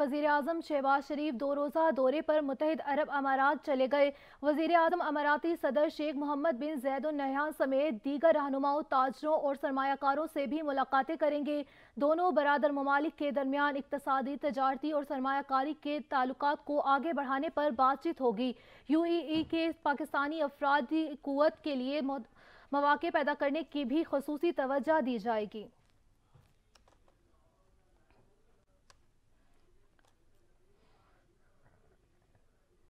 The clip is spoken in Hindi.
वजीर अजम शहबाज शरीफ दो रोज़ा दौरे पर मुतहद अरब अमारात चले गए वजीर अजम अमाराती सदर शेख मोहम्मद बिन जैद समेत दीगर रहनुमाओं ताजरों और सरमाकारों से भी मुलाकातें करेंगे दोनों बरदर ममालिक के दरमियान इकतदी तजारती और सरमाकारी के तलुक़ को आगे बढ़ाने पर बातचीत होगी यू ई के पाकिस्तानी अफराधी कुत के लिए मौाक़े पैदा करने की भी खसूसी तोज्जा दी जाएगी